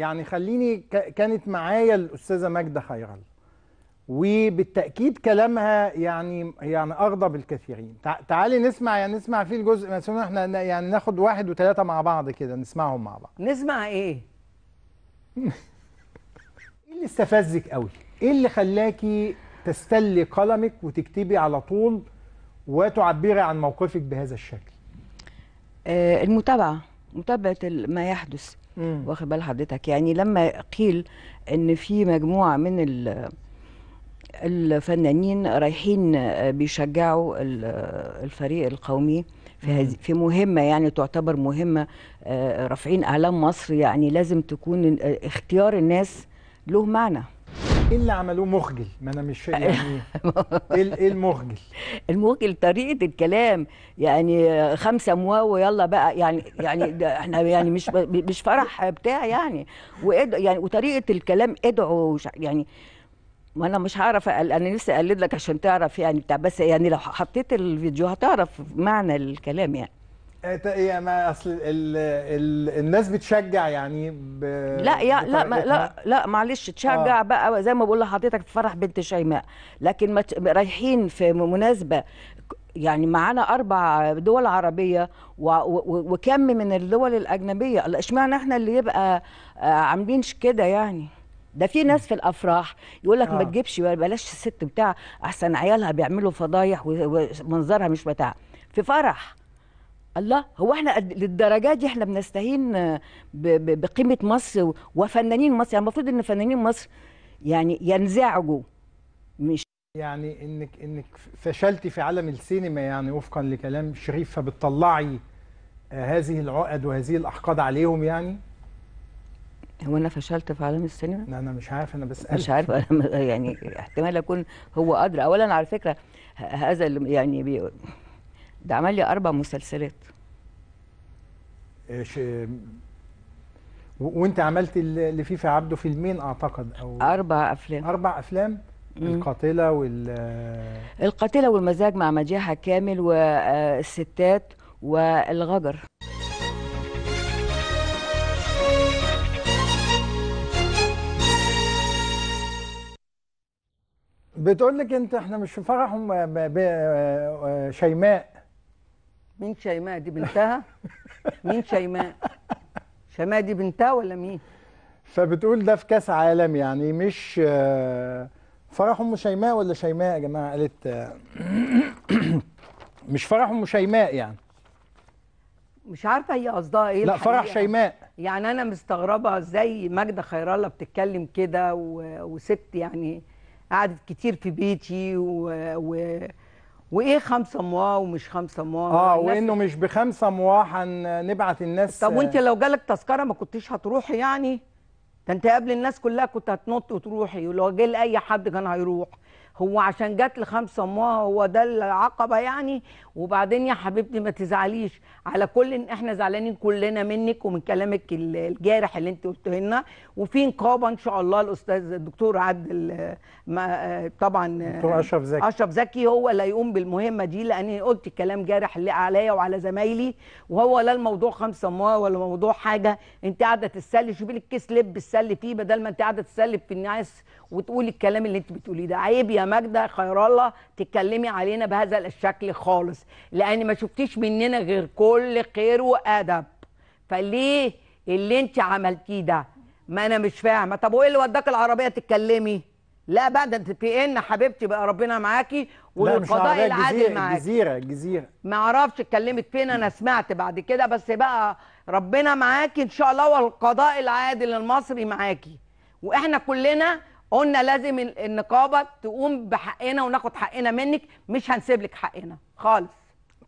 يعني خليني كانت معايا الاستاذه ماجده خيرل وبالتاكيد كلامها يعني يعني اغضب الكثيرين تعالي نسمع يعني نسمع فيه الجزء مثلا احنا يعني ناخد واحد وثلاثه مع بعض كده نسمعهم مع بعض نسمع ايه ايه اللي استفزك قوي ايه اللي خلاكي تستلي قلمك وتكتبي على طول وتعبري عن موقفك بهذا الشكل آه المتابعه متابعه ما يحدث واخد بال حضرتك يعني لما قيل ان في مجموعه من الفنانين رايحين بيشجعوا الفريق القومي في في مهمه يعني تعتبر مهمه آه، رافعين اعلام مصر يعني لازم تكون آه، اختيار الناس له معنى ايه اللي عملوه مخجل ما انا مش فاهم يعني ايه, إيه, إيه المخجل المخجل طريقه الكلام يعني خمسه مواو يلا بقى يعني يعني احنا يعني مش مش فرح بتاع يعني يعني وطريقه الكلام ادعوا يعني ما انا مش هعرف انا نفسي اقلد لك عشان تعرف يعني بتاع بس يعني لو حطيت الفيديو هتعرف معنى الكلام يعني يا إيه، إيه، ما اصل ال ال الناس بتشجع يعني ب... لا يا لا ما لا لا معلش تشجع آه. بقى زي ما بقول لحضرتك في فرح بنت شيماء لكن ما رايحين في مناسبه يعني معانا اربع دول عربيه وكم من الدول الاجنبيه اشمعنى احنا اللي يبقى آه، عاملين كده يعني ده في ناس في الافراح يقول لك آه. ما تجيبش بلاش الست بتاع احسن عيالها بيعملوا فضايح ومنظرها مش بتاع في فرح الله هو احنا للدرجه دي احنا بنستهين آه، بقيمه مصر وفنانين مصر يعني المفروض ان فنانين مصر يعني ينزعجوا مش يعني انك انك فشلتي في عالم السينما يعني وفقا لكلام شريف فبتطلعي آه، هذه العقد وهذه الاحقاد عليهم يعني هو انا فشلت في عالم السينما؟ لا انا مش عارف انا بسألك مش عارف أنا يعني احتمال اكون هو ادرى اولا على فكره هذا يعني بي ده عمل لي اربع مسلسلات وانت عملت اللي فيه في عبده فيلمين اعتقد او اربع افلام اربع افلام القاتله وال القاتله والمزاج مع مجاحه كامل والستات آه، والغجر بتقول لك انت احنا مش في فرح آه، شيماء مين شيماء دي بنتها مين شيماء شيماء دي بنتها ولا مين فبتقول ده في كاس عالم يعني مش آه، فرح ام شيماء ولا شيماء يا جماعه قالت آه، مش فرح ام شيماء يعني مش عارفه هي قصدها ايه لا فرح شيماء يعني انا مستغربه ازاي ماجده خير الله بتتكلم كده و... وست يعني قعدت كتير في بيتي و... و... وايه خمسة مواه ومش خمسة مواه؟ اه وانه مش بخمسة مواه هنبعت الناس طب وانت لو جالك تذكره ما كنتش هتروحي يعني ده انت قبل الناس كلها كنت هتنط وتروحي ولو جه لاي حد كان هيروح هو عشان جات لي خمسه امها هو ده العقبه يعني وبعدين يا حبيبتي ما تزعليش على كل ان احنا زعلانين كلنا منك ومن كلامك الجارح اللي انت قلته لنا وفي نقابه ان شاء الله الاستاذ الدكتور عبد طبعا دكتور اشرف زكي اشرف زكي هو اللي هيقوم بالمهمه دي لاني قلت كلام جارح عليا وعلى زمايلي وهو لا الموضوع خمسه امها ولا موضوع حاجه انت قاعده تتسلي شوفي لك كيس لب تسلي فيه بدل ما انت قاعده تتسلي في الناس وتقولي الكلام اللي انت بتقوليه ده عيب يا ماجده خير الله تتكلمي علينا بهذا الشكل خالص لان ما شفتيش مننا غير كل خير وادب فليه اللي انت عملتيه ده ما انا مش فاهمه طب وايه اللي وداك العربيه تتكلمي لا بقى ده في ان ايه حبيبتي بقى ربنا معاكي والقضاء العادل معاكي الجزيره الجزيره ما عرفش اتكلمت فين انا سمعت بعد كده بس بقى ربنا معاكي ان شاء الله والقضاء العادل المصري معاكي واحنا كلنا قلنا لازم النقابه تقوم بحقنا وناخد حقنا منك مش هنسيب لك حقنا خالص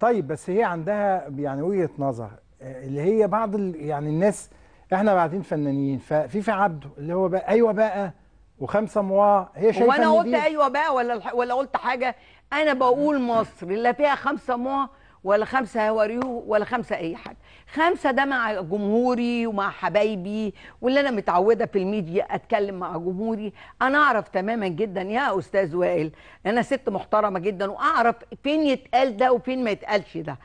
طيب بس هي عندها يعني وجهه نظر آه، اللي هي بعض يعني الناس احنا بعدين فنانين في عبده اللي هو بقى ايوه بقى وخمسه موا هي شايفه وانا قلت ايوه بقى ولا ولا قلت حاجه انا بقول مصر اللي فيها خمسه موا ولا خمسة هوريه ولا خمسة أي حاجة خمسة ده مع جمهوري ومع حبايبي واللي أنا متعودة في الميديا أتكلم مع جمهوري أنا أعرف تماما جدا يا أستاذ وائل أنا ست محترمة جدا وأعرف فين يتقال ده وفين ما يتقالش ده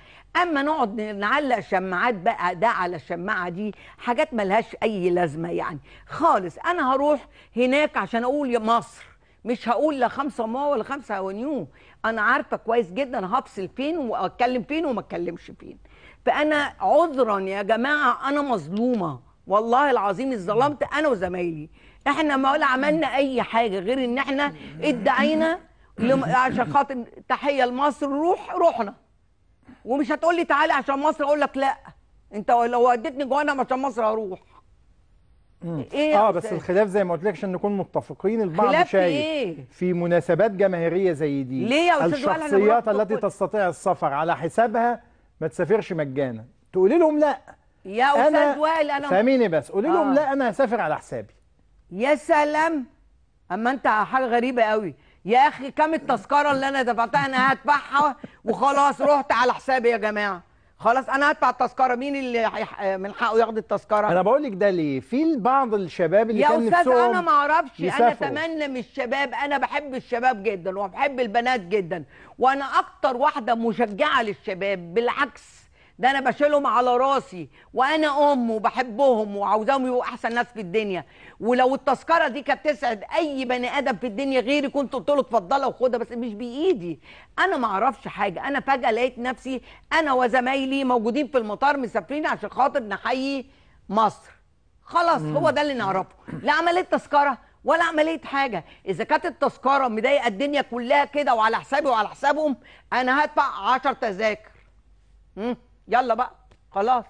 اما نقعد نعلق شماعات بقى ده على الشماعه دي حاجات ملهاش اي لازمه يعني خالص انا هروح هناك عشان اقول يا مصر مش هقول لا خمسه ما ولا خمسه اونيو انا عارفه كويس جدا هفصل فين واتكلم فين وما اتكلمش فين فانا عذرا يا جماعه انا مظلومه والله العظيم اتظلمت انا وزمايلي احنا ما ولا عملنا اي حاجه غير ان احنا ادعينا عشان خاطر تحيه لمصر روح روحنا ومش هتقولي تعالي عشان مصر اقول لك لا انت لو وديتني جوانا عشان مصر هروح ايه اه بس الخلاف زي ما قلت لك عشان نكون متفقين البعض شايف إيه؟ في مناسبات جماهيريه زي دي ليه يا الشخصيات التي كل... تستطيع السفر على حسابها ما تسافرش مجانا تقولي لهم لا يا استاذ وائل انا فاهميني بس قولي لهم آه. لا انا هسافر على حسابي يا سلام اما انت حاجه غريبه قوي يا اخي كام التذكره اللي انا دفعتها انا هدفعها وخلاص رحت على حسابي يا جماعه خلاص انا هدفع التذكره مين اللي من حقه ياخد التذكره انا بقول لك ده ليه في بعض الشباب اللي كان نفسهم يا استاذ انا ما اعرفش انا اتمنى من الشباب انا بحب الشباب جدا وبحب البنات جدا وانا اكتر واحده مشجعه للشباب بالعكس ده انا بشيلهم على راسي وانا ام وبحبهم وعاوزاهم يبقوا احسن ناس في الدنيا ولو التذكره دي كانت تسعد اي بني ادم في الدنيا غيري كنت قلت له اتفضلها وخدها بس مش بايدي انا ما اعرفش حاجه انا فجاه لقيت نفسي انا وزمايلي موجودين في المطار مسافرين عشان خاطر نحيي مصر خلاص هو ده اللي نعرفه لا عمليه تذكره ولا عمليه حاجه اذا كانت التذكره مضايقه الدنيا كلها كده وعلى حسابي وعلى حسابهم انا هدفع 10 تذاكر يلا بقى خلاص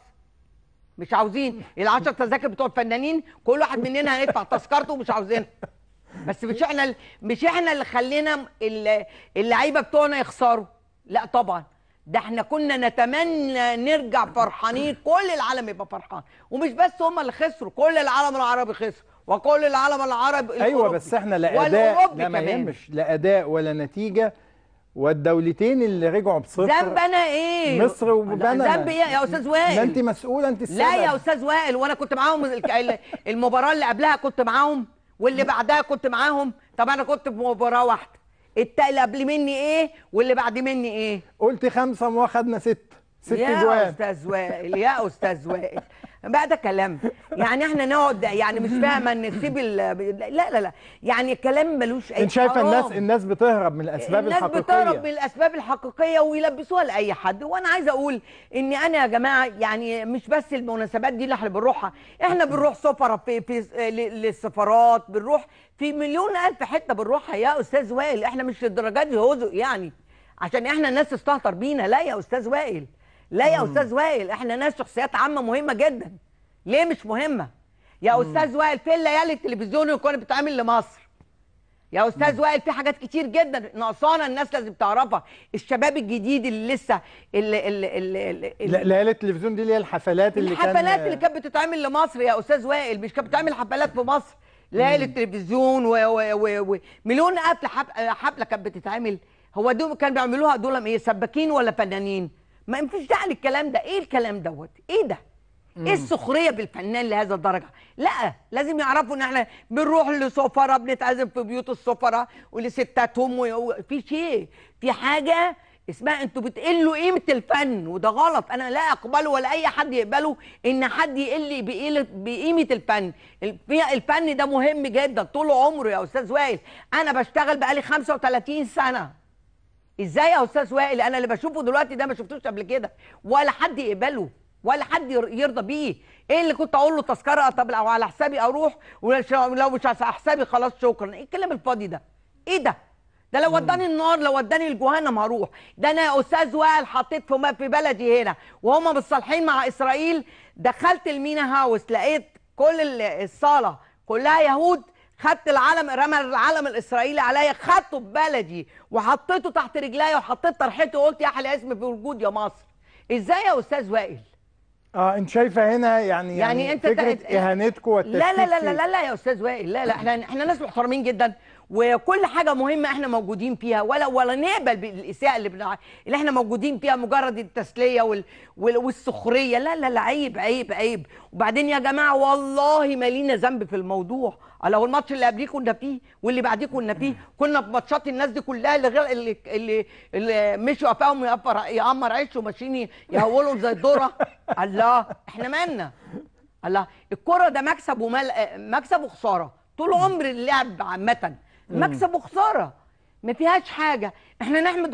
مش عاوزين ال10 تذاكر بتوع الفنانين كل واحد مننا هيدفع تذكرته ومش عاوزينها بس مش احنا مش احنا اللي خلينا اللعيبه بتوعنا يخسروا لا طبعا ده احنا كنا نتمنى نرجع فرحانين كل العالم يبقى فرحان ومش بس هم اللي خسروا كل العالم العربي خسر وكل العالم العربي ايوه بس احنا لا اداء لا ما يهمش لا اداء ولا نتيجه والدولتين اللي رجعوا بصفر ذنب انا ايه؟ مصر وبنما ذنب ايه يا استاذ وائل؟ ما انت مسؤوله انت السبب لا يا استاذ وائل وانا كنت معاهم المباراه اللي قبلها كنت معاهم واللي بعدها كنت معاهم طب انا كنت في مباراه واحده التقل اللي قبل مني ايه واللي بعد مني ايه؟ قلت خمسه واخدنا سته ست جوان يا استاذ وائل يا استاذ وائل بقى ده كلام يعني احنا نقعد يعني مش فاهمه ان تسيب لا لا لا يعني كلام ملوش اي انت شايفه الناس الناس بتهرب من الاسباب الناس الحقيقيه الناس بتهرب من الاسباب الحقيقيه ويلبسوها لاي حد وانا عايزه اقول ان انا يا جماعه يعني مش بس المناسبات دي اللي احنا بنروحها احنا بنروح سفره في, في للسفارات بنروح في مليون الف حته بنروحها يا استاذ وائل احنا مش للدرجات دي هوزق يعني عشان احنا الناس تستهتر بينا لا يا استاذ وائل لا يا استاذ وائل احنا ناس شخصيات عامه مهمه جدا ليه مش مهمه يا استاذ وائل في الليالي التلفزيون اللي كانت بتتعمل لمصر يا استاذ وائل في حاجات كتير جدا ناقصانا الناس لازم تعرفها الشباب الجديد اللي لسه اللي اللي اللي اللي ليالي التلفزيون دي اللي هي الحفلات اللي الحفلات كان اللي كانت بتتعمل لمصر يا استاذ وائل مش كانت بتعمل حفلات في مصر ليالي التلفزيون ومليون قفله حفله كانت بتتعمل هو دول كانوا بيعملوها دول ايه سباكين ولا فنانين ما فيش داعي للكلام ده ايه الكلام دوت ايه ده ايه السخريه بالفنان لهذا الدرجه لا لازم يعرفوا ان احنا بنروح لسفراء بنتعزم في بيوت السفراء ولستاتهم في شيء في حاجه اسمها انتوا بتقلوا قيمه الفن وده غلط انا لا اقبله ولا اي حد يقبله ان حد يقل بقيمه الفن الفن ده مهم جدا طول عمره يا استاذ وائل انا بشتغل بقالي 35 سنه ازاي يا استاذ وائل انا اللي بشوفه دلوقتي ده ما شفتوش قبل كده ولا حد يقبله ولا حد يرضى بيه ايه اللي كنت اقول له تذكره طب لو على حسابي اروح ولو مش على حسابي خلاص شكرا ايه الكلام الفاضي ده ايه ده ده لو وداني النار لو وداني الجهنم هروح ده انا يا استاذ وائل حطيت في في بلدي هنا وهم متصالحين مع اسرائيل دخلت المينا هاوس لقيت كل الصاله كلها يهود خدت العلم رمى العلم الاسرائيلي عليا خدته ببلدي وحطيته تحت رجليا وحطيت طرحته وقلت يا احلى اسم في وجود يا مصر ازاي يا استاذ وائل اه انت شايفه هنا يعني يعني, يعني انت فكره تق... اهانتكم والتشكيك لا لا لا لا لا يا استاذ وائل لا لا احنا احنا ناس محترمين جدا وكل حاجه مهمه احنا موجودين فيها ولا ولا نقبل بالاساءه اللي بنع... اللي احنا موجودين فيها مجرد التسليه وال... وال... والسخريه لا لا لا عيب عيب عيب وبعدين يا جماعه والله ما لينا ذنب في الموضوع لو الماتش اللي قبليه كنا فيه واللي بعديه كنا فيه كنا في ماتشات الناس دي كلها اللي غير اللي اللي, اللي مشوا قفاهم يقفر يقمر عيش وماشيين يهولهم زي الذره الله احنا مالنا الله الكره ده مكسب ومال آه، مكسب وخساره طول عمر اللعب عامه مكسب وخساره ما فيهاش حاجه احنا نحمد